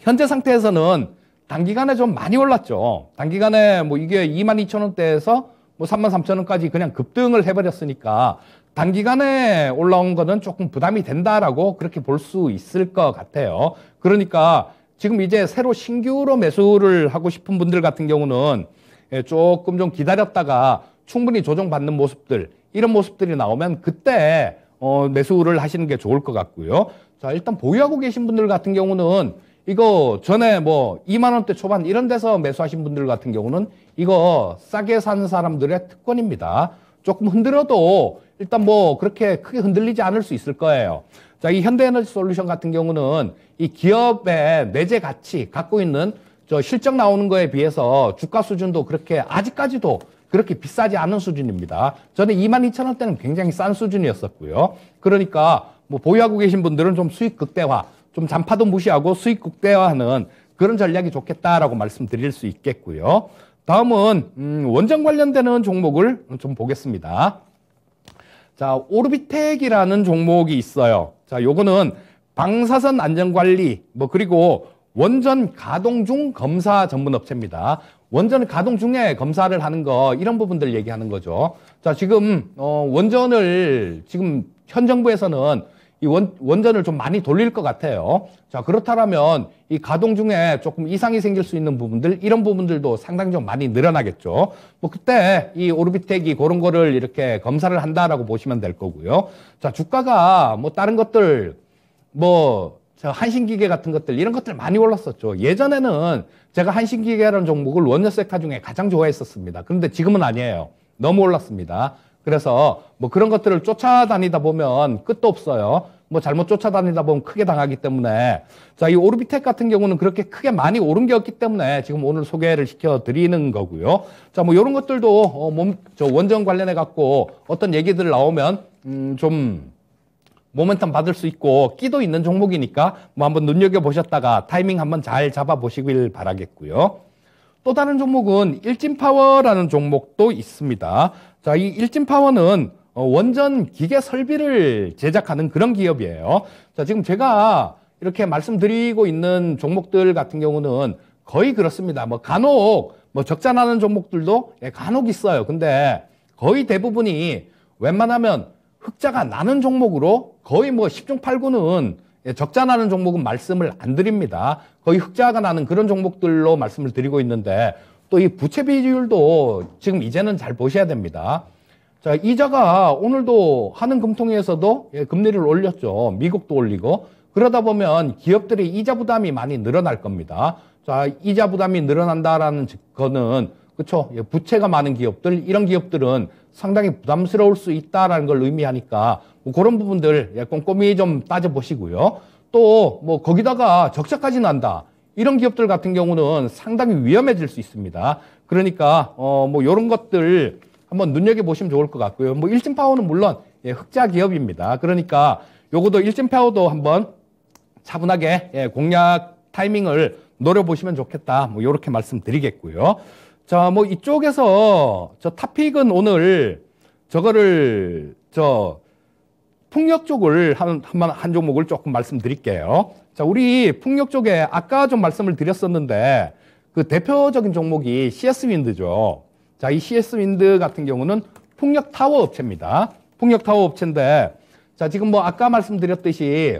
Speaker 1: 현재 상태에서는 단기간에 좀 많이 올랐죠. 단기간에 뭐 이게 22,000원대에서 뭐3 0 0 0 원까지 그냥 급등을 해버렸으니까 단기간에 올라온 거는 조금 부담이 된다라고 그렇게 볼 수 있을 것 같아요. 그러니까 지금 이제 새로 신규로 매수를 하고 싶은 분들 같은 경우는 예, 조금 좀 기다렸다가 충분히 조정받는 모습들 이런 모습들이 나오면 그때 어, 매수를 하시는 게 좋을 것 같고요. 자, 일단 보유하고 계신 분들 같은 경우는 이거 전에 뭐 2만 원대 초반 이런 데서 매수하신 분들 같은 경우는 이거 싸게 산 사람들의 특권입니다. 조금 흔들어도 일단 뭐 그렇게 크게 흔들리지 않을 수 있을 거예요. 자, 이 현대에너지 솔루션 같은 경우는 이 기업의 내재 가치 갖고 있는 저 실적 나오는 거에 비해서 주가 수준도 그렇게 아직까지도 그렇게 비싸지 않은 수준입니다. 저는 22,000원대는 굉장히 싼 수준이었었고요. 그러니까 뭐 보유하고 계신 분들은 좀 수익 극대화 좀 잔파도 무시하고 수익 극대화하는 그런 전략이 좋겠다라고 말씀드릴 수 있겠고요. 다음은 음, 원전 관련되는 종목을 좀 보겠습니다. 자, 오르비텍이라는 종목이 있어요. 자, 요거는 방사선 안전관리, 뭐, 그리고 원전 가동 중 검사 전문 업체입니다. 원전 가동 중에 검사를 하는 거, 이런 부분들 얘기하는 거죠. 자, 지금, 어, 원전을 지금 현 정부에서는 이 원, 원전을 좀 많이 돌릴 것 같아요. 자, 그렇다면 이 가동 중에 조금 이상이 생길 수 있는 부분들, 이런 부분들도 상당히 좀 많이 늘어나겠죠. 뭐 그때 이 오르비텍이 그런 거를 이렇게 검사를 한다라고 보시면 될 거고요. 자, 주가가 뭐 다른 것들, 뭐, 저 한신기계 같은 것들, 이런 것들 많이 올랐었죠. 예전에는 제가 한신기계라는 종목을 원자세카 중에 가장 좋아했었습니다. 그런데 지금은 아니에요. 너무 올랐습니다. 그래서 뭐 그런 것들을 쫓아다니다 보면 끝도 없어요. 뭐 잘못 쫓아다니다 보면 크게 당하기 때문에 자, 이 오르비텍 같은 경우는 그렇게 크게 많이 오른 게 없기 때문에 지금 오늘 소개를 시켜 드리는 거고요. 자, 뭐 이런 것들도 어, 몸, 저 원전 관련해 갖고 어떤 얘기들 나오면 음, 좀 모멘텀 받을 수 있고 끼도 있는 종목이니까 뭐 한번 눈여겨 보셨다가 타이밍 한번 잘 잡아 보시길 바라겠고요. 또 다른 종목은 일진파워라는 종목도 있습니다. 자, 이 일진파워는 어, 원전 기계 설비를 제작하는 그런 기업이에요. 자, 지금 제가 이렇게 말씀드리고 있는 종목들 같은 경우는 거의 그렇습니다. 뭐 간혹 뭐 적자 나는 종목들도 예, 간혹 있어요. 근데 거의 대부분이 웬만하면 흑자가 나는 종목으로 거의 뭐1 0종 8구는 예, 적자 나는 종목은 말씀을 안 드립니다. 거의 흑자가 나는 그런 종목들로 말씀을 드리고 있는데 또이 부채 비율도 지금 이제는 잘 보셔야 됩니다. 자, 이자가 오늘도 하는 금통위에서도 예, 금리를 올렸죠. 미국도 올리고. 그러다 보면 기업들이 이자 부담이 많이 늘어날 겁니다. 자, 이자 부담이 늘어난다라는 거는 그쵸죠 예, 부채가 많은 기업들 이런 기업들은 상당히 부담스러울 수 있다라는 걸 의미하니까 뭐 그런 부분들 예, 꼼꼼히 좀 따져 보시고요. 또 뭐 거기다가 적자까지 난다. 이런 기업들 같은 경우는 상당히 위험해질 수 있습니다. 그러니까 어뭐 이런 것들 한번 눈여겨 보시면 좋을 것 같고요. 뭐 일진 파워는 물론 예, 흑자 기업입니다. 그러니까 요것도 일진 파워도 한번 차분하게 예, 공략 타이밍을 노려보시면 좋겠다. 뭐 이렇게 말씀드리겠고요. 자, 뭐 이쪽에서 저 탑픽은 오늘 저거를 저 풍력 쪽을 한, 한, 한 종목을 조금 말씀드릴게요. 자, 우리 풍력 쪽에 아까 좀 말씀을 드렸었는데 그 대표적인 종목이 CS 윈드죠. 자, 이 CS 윈드 같은 경우는 풍력 타워 업체입니다. 풍력 타워 업체인데 자, 지금 뭐 아까 말씀드렸듯이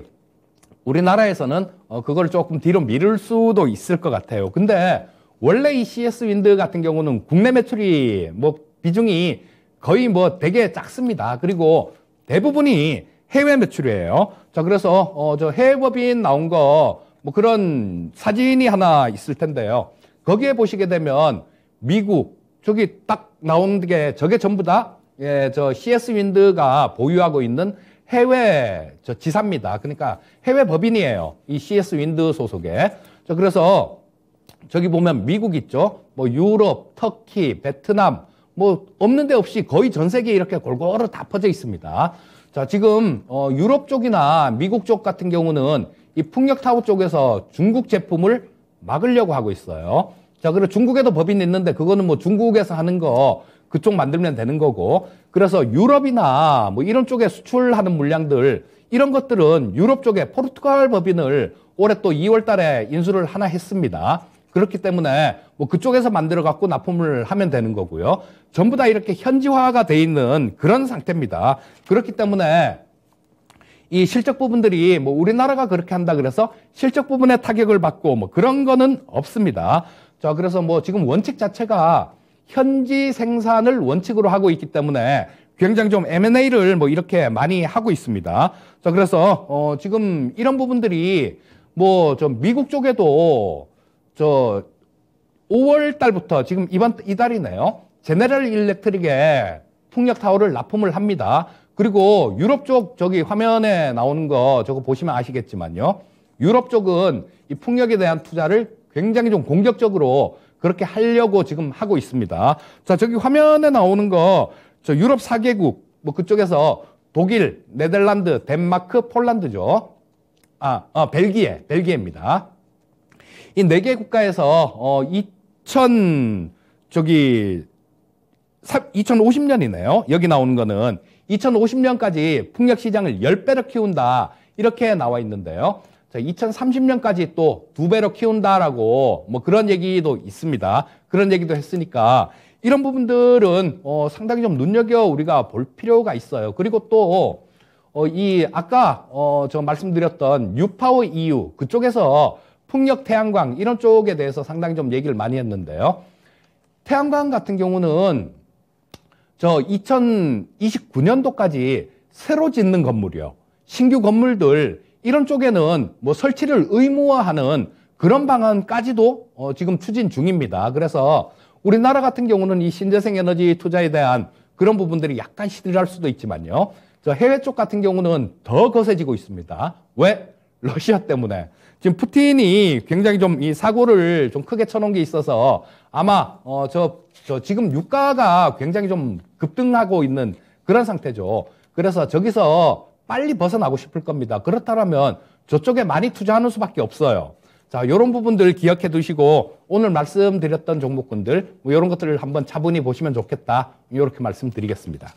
Speaker 1: 우리나라에서는 어, 그걸 조금 뒤로 미룰 수도 있을 것 같아요. 근데 원래 이 CS 윈드 같은 경우는 국내 매출이 뭐 비중이 거의 뭐 되게 작습니다. 그리고 대부분이 해외 매출이에요. 자, 그래서 어, 저 해외법인 나온 거 뭐 그런 사진이 하나 있을 텐데요. 거기에 보시게 되면 미국 저기 딱 나온 게 저게 전부 다 예, 저 CS 윈드가 보유하고 있는 해외 저 지사입니다. 그러니까 해외 법인이에요. 이 CS 윈드 소속에. 자, 그래서 저기 보면 미국 있죠. 뭐 유럽, 터키, 베트남 뭐 없는 데 없이 거의 전 세계에 이렇게 골고루 다 퍼져 있습니다. 자, 지금 어, 유럽 쪽이나 미국 쪽 같은 경우는 이 풍력 타워 쪽에서 중국 제품을 막으려고 하고 있어요. 자, 그리고 중국에도 법인이 있는데 그거는 뭐 중국에서 하는 거 그쪽 만들면 되는 거고. 그래서 유럽이나 뭐 이런 쪽에 수출하는 물량들 이런 것들은 유럽 쪽에 포르투갈 법인을 올해 또 2월 달에 인수를 하나 했습니다. 그렇기 때문에 뭐 그쪽에서 만들어 갖고 납품을 하면 되는 거고요. 전부 다 이렇게 현지화가 돼 있는 그런 상태입니다. 그렇기 때문에 이 실적 부분들이 뭐 우리나라가 그렇게 한다 그래서 실적 부분에 타격을 받고 뭐 그런 거는 없습니다. 자, 그래서 뭐 지금 원칙 자체가 현지 생산을 원칙으로 하고 있기 때문에 굉장히 좀 M&A를 뭐 이렇게 많이 하고 있습니다. 자, 그래서 어 지금 이런 부분들이 뭐 좀 미국 쪽에도 저 5월 달부터 지금 이번 이달이네요. 제네럴 일렉트릭에 풍력 타워를 납품을 합니다. 그리고 유럽 쪽 저기 화면에 나오는 거 저거 보시면 아시겠지만요. 유럽 쪽은 이 풍력에 대한 투자를 굉장히 좀 공격적으로 그렇게 하려고 지금 하고 있습니다. 자, 저기 화면에 나오는 거 저 유럽 4개국 뭐 그쪽에서 독일, 네덜란드, 덴마크, 폴란드죠. 아, 아 벨기에, 벨기에입니다. 이네개 국가에서 어 2000, 저기, 2050년이네요. 여기 나오는 거는 2050년까지 풍력 시장을 10배로 키운다. 이렇게 나와 있는데요. 자, 2030년까지 또 두 배로 키운다라고 뭐 그런 얘기도 있습니다. 그런 얘기도 했으니까 이런 부분들은 어, 상당히 좀 눈여겨 우리가 볼 필요가 있어요. 그리고 또, 어, 이 아까 어, 저 말씀드렸던 뉴파워 EU 그쪽에서 풍력 태양광 이런 쪽에 대해서 상당히 좀 얘기를 많이 했는데요. 태양광 같은 경우는 저 2029년도까지 새로 짓는 건물이요. 신규 건물들 이런 쪽에는 뭐 설치를 의무화하는 그런 방안까지도 어 지금 추진 중입니다. 그래서 우리나라 같은 경우는 이 신재생 에너지 투자에 대한 그런 부분들이 약간 시들할 수도 있지만요. 저 해외 쪽 같은 경우는 더 거세지고 있습니다. 왜? 러시아 때문에. 지금 푸틴이 굉장히 좀 이 사고를 좀 크게 쳐놓은 게 있어서 아마 어, 저, 저 지금 유가가 굉장히 좀 급등하고 있는 그런 상태죠. 그래서 저기서 빨리 벗어나고 싶을 겁니다. 그렇다면 저쪽에 많이 투자하는 수밖에 없어요. 자, 요런 부분들 기억해 두시고 오늘 말씀드렸던 종목군들 뭐 이런 것들을 한번 차분히 보시면 좋겠다. 이렇게 말씀드리겠습니다.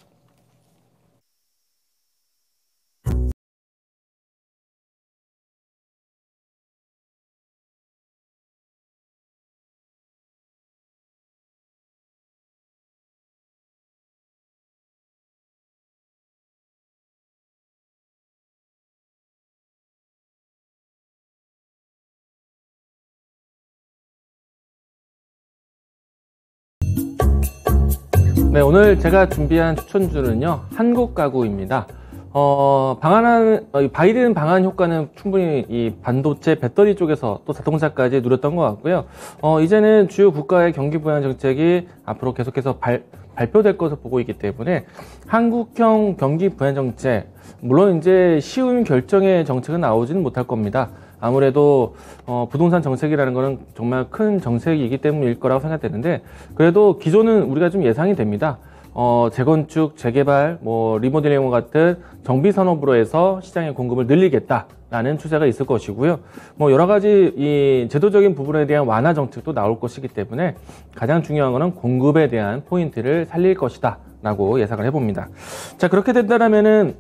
Speaker 2: 네, 오늘 제가 준비한 추천주는요, 한국 가구입니다. 어, 방안한, 어, 바이든 방안 효과는 충분히 이 반도체 배터리 쪽에서 또 자동차까지 누렸던 것 같고요. 어, 이제는 주요 국가의 경기 부양 정책이 앞으로 계속해서 발, 발표될 것으로 보고 있기 때문에 한국형 경기 부양 정책, 물론 이제 쉬운 결정의 정책은 나오지는 못할 겁니다. 아무래도 어, 부동산 정책이라는 것은 정말 큰 정책이기 때문일 거라고 생각되는데 그래도 기존은 우리가 좀 예상이 됩니다. 어, 재건축, 재개발, 뭐 리모델링 같은 정비 산업으로 해서 시장의 공급을 늘리겠다라는 추세가 있을 것이고요. 뭐 여러 가지 이 제도적인 부분에 대한 완화 정책도 나올 것이기 때문에 가장 중요한 것은 공급에 대한 포인트를 살릴 것이다라고 예상을 해봅니다. 자 그렇게 된다면은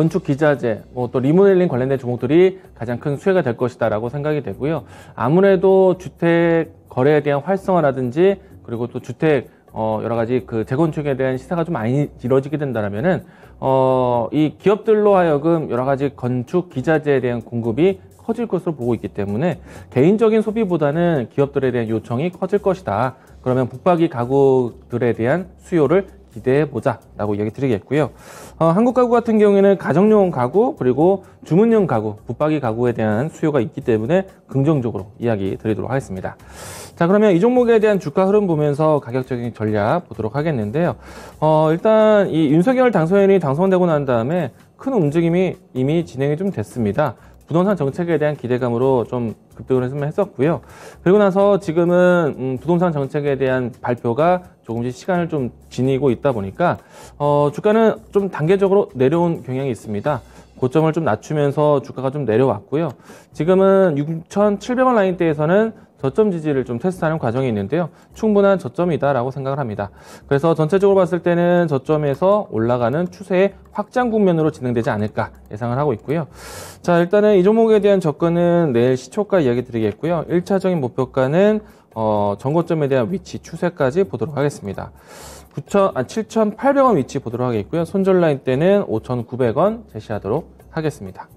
Speaker 2: 건축 기자재, 뭐또 리모델링 관련된 종목들이 가장 큰 수혜가 될 것이다라고 생각이 되고요. 아무래도 주택 거래에 대한 활성화라든지 그리고 또 주택 어, 여러 가지 그 재건축에 대한 시사가 좀 많이 이루어지게 된다라면은, 어, 이 기업들로 하여금 여러 가지 건축 기자재에 대한 공급이 커질 것으로 보고 있기 때문에 개인적인 소비보다는 기업들에 대한 요청이 커질 것이다. 그러면 북박이 가구들에 대한 수요를 기대해 보자라고 이야기 드리겠고요. 어, 한국 가구 같은 경우에는 가정용 가구 그리고 주문용 가구, 붙박이 가구에 대한 수요가 있기 때문에 긍정적으로 이야기 드리도록 하겠습니다. 자 그러면 이 종목에 대한 주가 흐름 보면서 가격적인 전략 보도록 하겠는데요. 어, 일단 이 윤석열 당선인이 당선되고 난 다음에 큰 움직임이 이미 진행이 좀 됐습니다. 부동산 정책에 대한 기대감으로 좀 급등을 했으면 했었고요. 그리고 나서 지금은 음, 부동산 정책에 대한 발표가 조금씩 시간을 좀 지니고 있다 보니까 어, 주가는 좀 단계적으로 내려온 경향이 있습니다. 고점을 좀 낮추면서 주가가 좀 내려왔고요. 지금은 6,700원 라인대에서는 저점 지지를 좀 테스트하는 과정이 있는데요. 충분한 저점이다라고 생각을 합니다. 그래서 전체적으로 봤을 때는 저점에서 올라가는 추세의 확장 국면으로 진행되지 않을까 예상을 하고 있고요. 자, 일단은 이 종목에 대한 접근은 내일 시초가 이야기 드리겠고요. 1차적인 목표가는 어, 전고점에 대한 위치 추세까지 보도록 하겠습니다. 9천, 아, 7,800원 위치 보도록 하겠고요. 손절 라인 때는 5,900원 제시하도록 하겠습니다.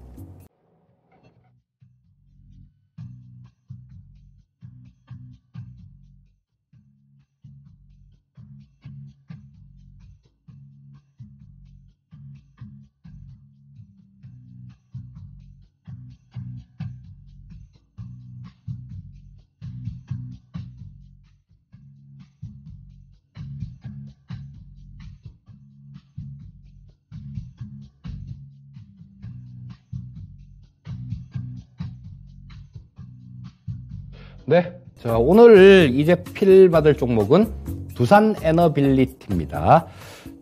Speaker 1: 네. 자, 오늘 이제 필 받을 종목은 두산 에너빌리티입니다.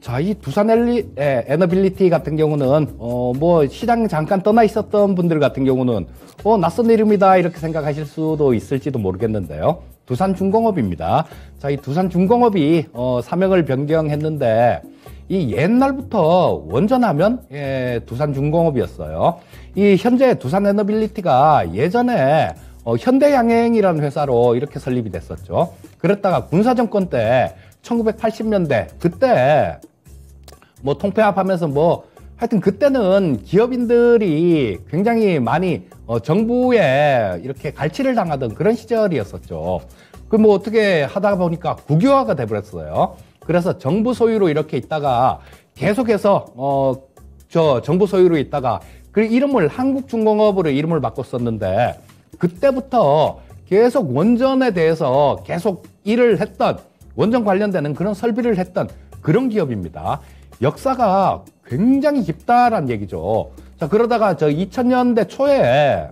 Speaker 1: 자, 이 두산 엘리, 에, 에너빌리티 같은 경우는, 어, 뭐, 시장 잠깐 떠나 있었던 분들 같은 경우는, 어, 낯선 이름이다, 이렇게 생각하실 수도 있을지도 모르겠는데요. 두산 중공업입니다. 자, 이 두산 중공업이, 어, 사명을 변경했는데, 이 옛날부터 원전하면, 예, 두산 중공업이었어요. 이 현재 두산 에너빌리티가 예전에 어, 현대양행이라는 회사로 이렇게 설립이 됐었죠. 그랬다가 군사정권 때 1980년대 그때 뭐 통폐합하면서 뭐 하여튼 그때는 기업인들이 굉장히 많이 어, 정부에 이렇게 갈취를 당하던 그런 시절이었었죠. 그 뭐 어떻게 하다 보니까 국유화가 돼버렸어요. 그래서 정부 소유로 이렇게 있다가 계속해서 어, 저 정부 소유로 있다가 그 이름을 한국중공업으로 이름을 바꿨었는데 그때부터 계속 원전에 대해서 계속 일을 했던 원전 관련되는 그런 설비를 했던 그런 기업입니다. 역사가 굉장히 깊다는 얘기죠. 자, 그러다가 저 2000년대 초에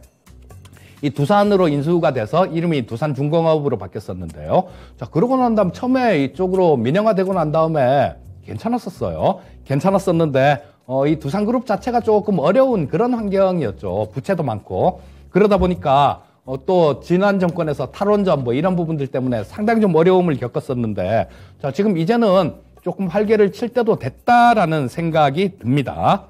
Speaker 1: 이 두산으로 인수가 돼서 이름이 두산 중공업으로 바뀌었었는데요. 자, 그러고 난 다음 처음에 이쪽으로 민영화되고 난 다음에 괜찮았었어요. 괜찮았었는데 어, 이 두산그룹 자체가 조금 어려운 그런 환경이었죠. 부채도 많고. 그러다 보니까 어, 또 지난 정권에서 탈원전 뭐 이런 부분들 때문에 상당히 좀 어려움을 겪었었는데 자 지금 이제는 조금 활개를 칠 때도 됐다라는 생각이 듭니다.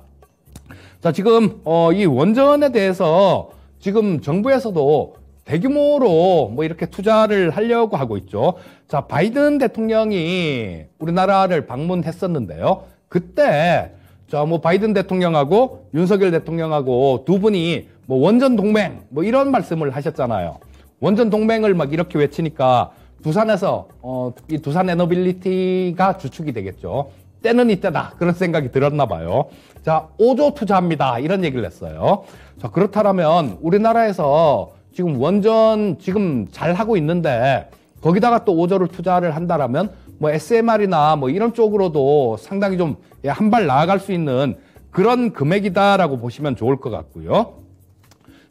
Speaker 1: 자 지금 어, 이 원전에 대해서 지금 정부에서도 대규모로 뭐 이렇게 투자를 하려고 하고 있죠. 자 바이든 대통령이 우리나라를 방문했었는데요. 그때 자, 뭐 바이든 대통령하고 윤석열 대통령하고 두 분이 뭐 원전 동맹 뭐 이런 말씀을 하셨잖아요. 원전 동맹을 막 이렇게 외치니까 두산에서 어, 이 두산 에너빌리티가 주축이 되겠죠. 때는 이때다 그런 생각이 들었나 봐요. 자, 5조 투자합니다 이런 얘기를 했어요. 자, 그렇다면 우리나라에서 지금 원전 지금 잘 하고 있는데 거기다가 또 5조를 투자를 한다라면 뭐 SMR이나 뭐 이런 쪽으로도 상당히 좀 한발 예, 나아갈 수 있는 그런 금액이다라고 보시면 좋을 것 같고요.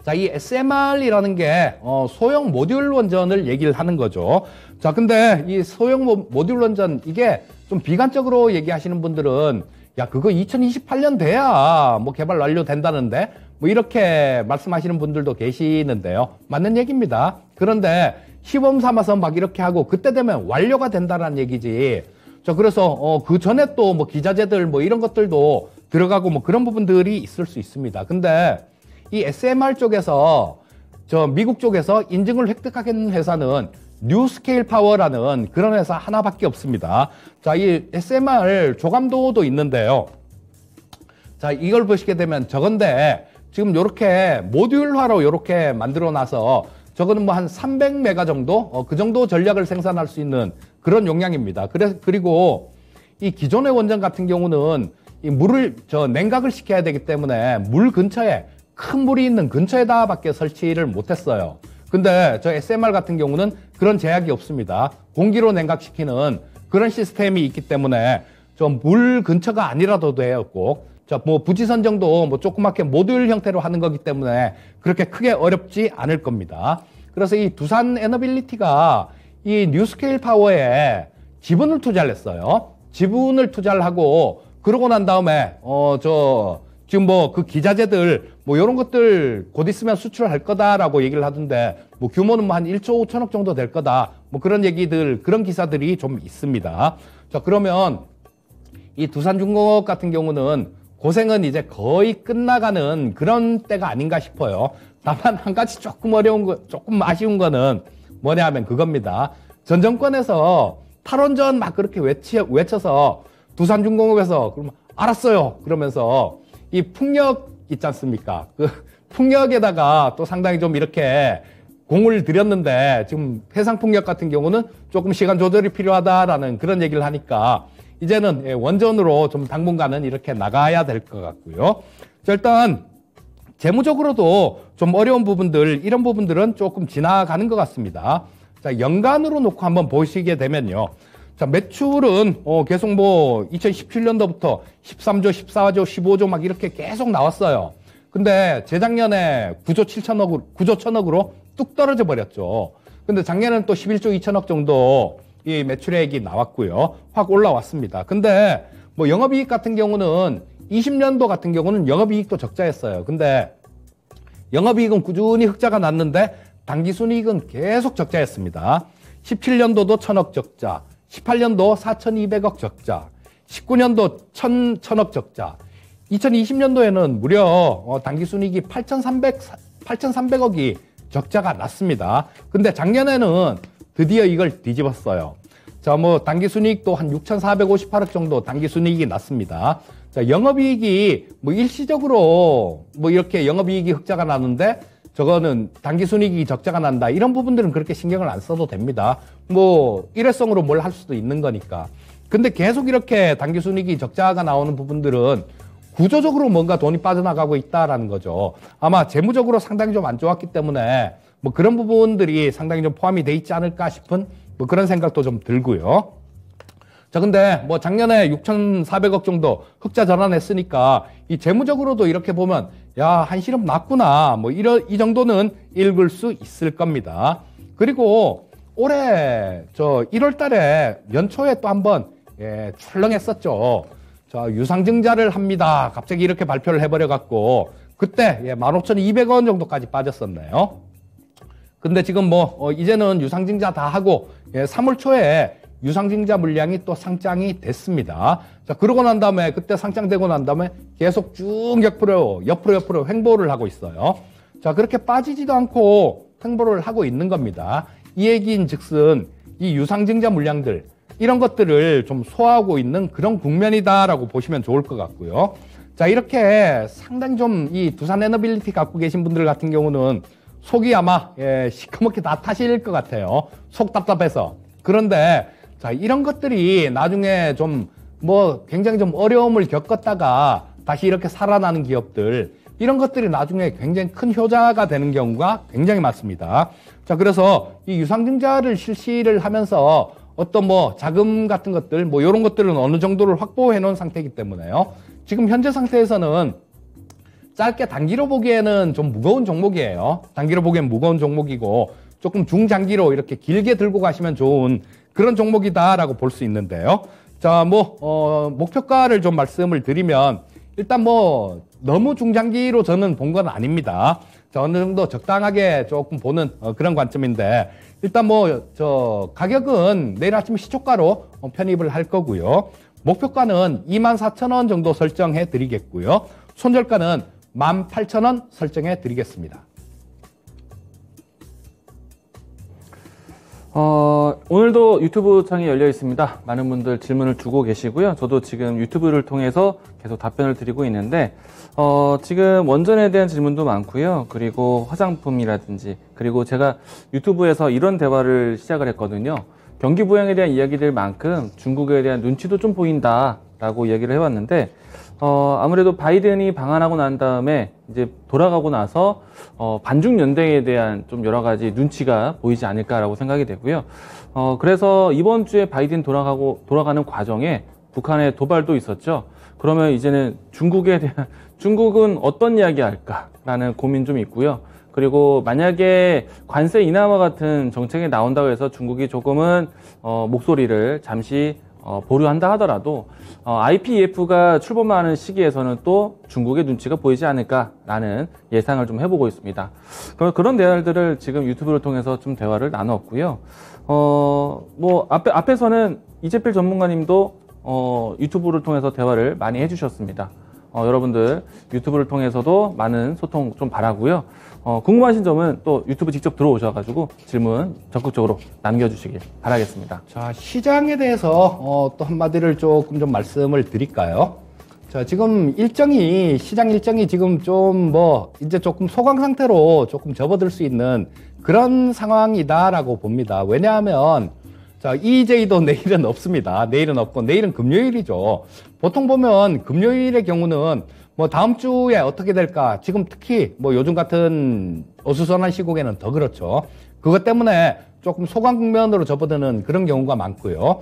Speaker 1: 자, 이 SMR이라는 게 어, 소형 모듈 원전을 얘기를 하는 거죠. 자, 근데 이 소형 모듈 원전 이게 좀 비관적으로 얘기하시는 분들은 야, 그거 2028년 돼야 뭐 개발 완료된다는데 뭐 이렇게 말씀하시는 분들도 계시는데요. 맞는 얘기입니다. 그런데 시범 삼아서 막 이렇게 하고 그때 되면 완료가 된다는 얘기지. 저 그래서 어, 그 전에 또 뭐 기자재들 뭐 이런 것들도 들어가고 뭐 그런 부분들이 있을 수 있습니다. 근데 이 SMR 쪽에서 저 미국 쪽에서 인증을 획득하겠는 회사는 뉴스케일 파워라는 그런 회사 하나밖에 없습니다. 자, 이 SMR 조감도도 있는데요. 자, 이걸 보시게 되면 저건데 지금 이렇게 모듈화로 이렇게 만들어 놔서 저거는 뭐 한 300메가 정도 어, 그 정도 전략을 생산할 수 있는 그런 용량입니다. 그래서 그리고 이 기존의 원전 같은 경우는 이 물을 저 냉각을 시켜야 되기 때문에 물 근처에 큰 물이 있는 근처에다 밖에 설치를 못했어요. 근데 저 SMR 같은 경우는 그런 제약이 없습니다. 공기로 냉각시키는 그런 시스템이 있기 때문에 저물 근처가 아니라도 돼요 꼭 저뭐 부지 선정도 뭐 조그맣게 모듈 형태로 하는 거기 때문에 그렇게 크게 어렵지 않을 겁니다. 그래서 이 두산 에너빌리티가 이 뉴스케일 파워에 지분을 투자를 했어요. 지분을 투자를 하고 그러고 난 다음에 어 저 지금 뭐 그 기자재들 뭐 이런 것들 곧 있으면 수출할 거다라고 얘기를 하던데 뭐 규모는 뭐 한 1조 5천억 정도 될 거다 뭐 그런 얘기들 그런 기사들이 좀 있습니다. 자 그러면 이 두산중공업 같은 경우는 고생은 이제 거의 끝나가는 그런 때가 아닌가 싶어요. 다만 한 가지 조금 어려운 거, 조금 아쉬운 거는 뭐냐 하면 그겁니다. 전 정권에서 탈원전 막 그렇게 외치, 외쳐서 두산중공업에서 그러 알았어요. 그러면서 이 풍력 있지 않습니까? 그 풍력에다가 또 상당히 좀 이렇게 공을 들였는데 지금 해상 풍력 같은 경우는 조금 시간 조절이 필요하다라는 그런 얘기를 하니까 이제는 예, 원전으로 좀 당분간은 이렇게 나가야 될 것 같고요. 자, 일단 재무적으로도 좀 어려운 부분들, 이런 부분들은 조금 지나가는 것 같습니다. 자, 연간으로 놓고 한번 보시게 되면요. 자, 매출은 어, 계속 뭐 2017년도부터 13조, 14조, 15조 막 이렇게 계속 나왔어요. 근데 재작년에 9조 7천억, 9조 1 천억으로 뚝 떨어져 버렸죠. 근데 작년은또 11조 2천억 정도 이 매출액이 나왔고요. 확 올라왔습니다. 근데 뭐 영업이익 같은 경우는 20년도 같은 경우는 영업이익도 적자였어요. 근데 영업이익은 꾸준히 흑자가 났는데 당기순이익은 계속 적자였습니다. 17년도도 천억 적자, 18년도 4,200억 적자, 19년도 1 0 0 0 천억 적자, 2020년도에는 무려 당기순이익이 어, 8,300, 8,300억이 적자가 났습니다. 근데 작년에는 드디어 이걸 뒤집었어요. 자, 뭐 단기 순이익도 한 6,458억 정도 단기 순이익이 났습니다. 자, 영업이익이 뭐 일시적으로 뭐 이렇게 영업이익이 흑자가 나는데 저거는 단기 순이익이 적자가 난다. 이런 부분들은 그렇게 신경을 안 써도 됩니다. 뭐 일회성으로 뭘 할 수도 있는 거니까. 근데 계속 이렇게 단기 순이익이 적자가 나오는 부분들은 구조적으로 뭔가 돈이 빠져나가고 있다라는 거죠. 아마 재무적으로 상당히 좀 안 좋았기 때문에 뭐 그런 부분들이 상당히 좀 포함이 돼 있지 않을까 싶은 뭐 그런 생각도 좀 들고요. 자, 근데 뭐 작년에 6,400억 정도 흑자 전환했으니까 이 재무적으로도 이렇게 보면 야, 한시름 났구나. 뭐 이런 이 정도는 읽을 수 있을 겁니다. 그리고 올해 저 1월 달에 연초에 또 한번 예, 출렁했었죠. 자, 유상증자를 합니다. 갑자기 이렇게 발표를 해버려 갖고 그때 예, 15,200원 정도까지 빠졌었네요. 근데 지금 뭐 어, 이제는 유상증자 다 하고 예, 3월 초에 유상증자 물량이 또 상장이 됐습니다. 자 그러고 난 다음에 그때 상장되고 난 다음에 계속 쭉 옆으로 옆으로 옆으로 횡보를 하고 있어요. 자 그렇게 빠지지도 않고 횡보를 하고 있는 겁니다. 이 얘기인즉슨 이 유상증자 물량들 이런 것들을 좀 소화하고 있는 그런 국면이다라고 보시면 좋을 것 같고요. 자 이렇게 상당히 좀 이 두산 에너빌리티 갖고 계신 분들 같은 경우는 속이 아마 예, 시커멓게 다 타실 것 같아요. 속 답답해서. 그런데 자 이런 것들이 나중에 좀 뭐 굉장히 좀 어려움을 겪었다가 다시 이렇게 살아나는 기업들 이런 것들이 나중에 굉장히 큰 효자가 되는 경우가 굉장히 많습니다. 자 그래서 이 유상증자를 실시를 하면서 어떤 뭐 자금 같은 것들 뭐 이런 것들은 어느 정도를 확보해 놓은 상태이기 때문에요. 지금 현재 상태에서는 짧게 단기로 보기에는 좀 무거운 종목이에요. 단기로 보기엔 무거운 종목이고 조금 중장기로 이렇게 길게 들고 가시면 좋은 그런 종목이다라고 볼 수 있는데요. 자, 뭐, 어, 목표가를 좀 말씀을 드리면 일단 뭐 너무 중장기로 저는 본 건 아닙니다. 저 어느 정도 적당하게 조금 보는 어, 그런 관점인데 일단 뭐 저 가격은 내일 아침 시초가로 어, 편입을 할 거고요. 목표가는 24,000원 정도 설정해 드리겠고요. 손절가는 18,000원 설정해 드리겠습니다.
Speaker 2: 어, 오늘도 유튜브 창이 열려 있습니다. 많은 분들 질문을 주고 계시고요. 저도 지금 유튜브를 통해서 계속 답변을 드리고 있는데, 어, 지금 원전에 대한 질문도 많고요. 그리고 화장품이라든지, 그리고 제가 유튜브에서 이런 대화를 시작을 했거든요. 경기 부양에 대한 이야기들 만큼 중국에 대한 눈치도 좀 보인다라고 이야기를 해왔는데, 어, 아무래도 바이든이 방한하고 난 다음에 이제 돌아가고 나서 어, 반중 연대에 대한 좀 여러 가지 눈치가 보이지 않을까라고 생각이 되고요. 어, 그래서 이번 주에 바이든 돌아가고 돌아가는 과정에 북한의 도발도 있었죠. 그러면 이제는 중국에 대한 중국은 어떤 이야기 할까라는 고민 좀 있고요. 그리고 만약에 관세 인하와 같은 정책이 나온다고 해서 중국이 조금은 어, 목소리를 잠시 어, 보류한다 하더라도 어, IPEF가 출범하는 시기에서는 또 중국의 눈치가 보이지 않을까라는 예상을 좀 해보고 있습니다. 그런 그런 대화들을 지금 유튜브를 통해서 좀 대화를 나눴고요. 어, 뭐 앞에 앞에서는 이재필 전문가님도 어, 유튜브를 통해서 대화를 많이 해주셨습니다. 어, 여러분들 유튜브를 통해서도 많은 소통 좀 바라고요. 어, 궁금하신 점은 또 유튜브 직접 들어오셔가지고 질문 적극적으로 남겨주시길 바라겠습니다.
Speaker 1: 자 시장에 대해서 어, 또 한마디를 조금 좀 말씀을 드릴까요? 자 지금 일정이 시장 일정이 지금 좀 뭐 이제 조금 소강 상태로 조금 접어들 수 있는 그런 상황이다라고 봅니다. 왜냐하면 자, EJ도 내일은 없습니다. 내일은 없고, 내일은 금요일이죠. 보통 보면 금요일의 경우는 뭐 다음 주에 어떻게 될까? 지금 특히 뭐 요즘 같은 어수선한 시국에는 더 그렇죠. 그것 때문에 조금 소강 국면으로 접어드는 그런 경우가 많고요.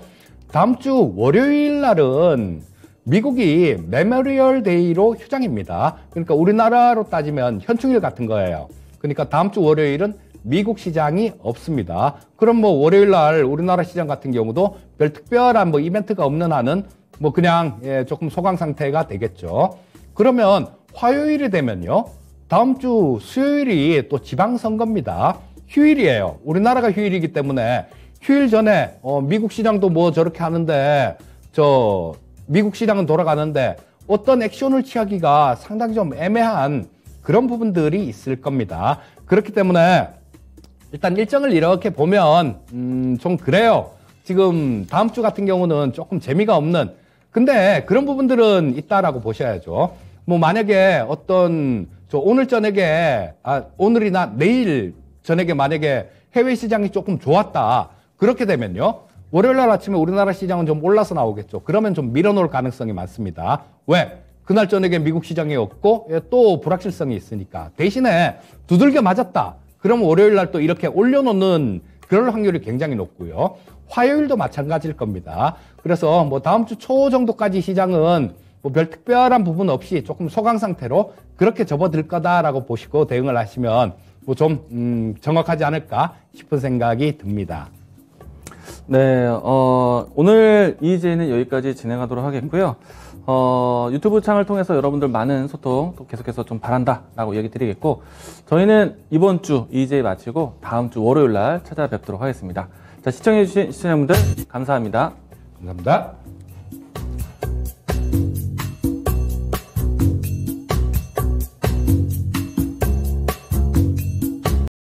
Speaker 1: 다음 주 월요일 날은 미국이 메모리얼 데이로 휴장입니다. 그러니까 우리나라로 따지면 현충일 같은 거예요. 그러니까 다음 주 월요일은 미국 시장이 없습니다. 그럼 뭐 월요일 날 우리나라 시장 같은 경우도 별 특별한 뭐 이벤트가 없는 한은 뭐 그냥 예, 조금 소강 상태가 되겠죠. 그러면 화요일이 되면요. 다음 주 수요일이 또 지방선거입니다. 휴일이에요. 우리나라가 휴일이기 때문에 휴일 전에 어, 미국 시장도 뭐 저렇게 하는데 저 미국 시장은 돌아가는데 어떤 액션을 취하기가 상당히 좀 애매한 그런 부분들이 있을 겁니다. 그렇기 때문에 일단 일정을 이렇게 보면 음, 좀 그래요. 지금 다음 주 같은 경우는 조금 재미가 없는 근데 그런 부분들은 있다라고 보셔야죠. 뭐 만약에 어떤 저 오늘 저녁에 아 오늘이나 내일 저녁에 만약에 해외 시장이 조금 좋았다 그렇게 되면요 월요일 날 아침에 우리나라 시장은 좀 올라서 나오겠죠 그러면 좀 밀어놓을 가능성이 많습니다 왜 그날 저녁에 미국 시장이 없고 예, 또 불확실성이 있으니까 대신에 두들겨 맞았다 그럼 월요일 날 또 이렇게 올려놓는 그럴 확률이 굉장히 높고요 화요일도 마찬가지일 겁니다. 그래서 뭐 다음 주 초 정도까지 시장은 뭐별 특별한 부분 없이 조금 소강 상태로 그렇게 접어들 거다라고 보시고 대응을 하시면 뭐좀 음, 정확하지 않을까 싶은 생각이 듭니다.
Speaker 2: 네, 어, 오늘 이제는 여기까지 진행하도록 하겠고요. 어, 유튜브 창을 통해서 여러분들 많은 소통 또 계속해서 좀 바란다라고 얘기 드리겠고 저희는 이번 주 EJ 마치고 다음 주 월요일 날 찾아뵙도록 하겠습니다. 시청해주신 시청자분들 감사합니다. 감사합니다.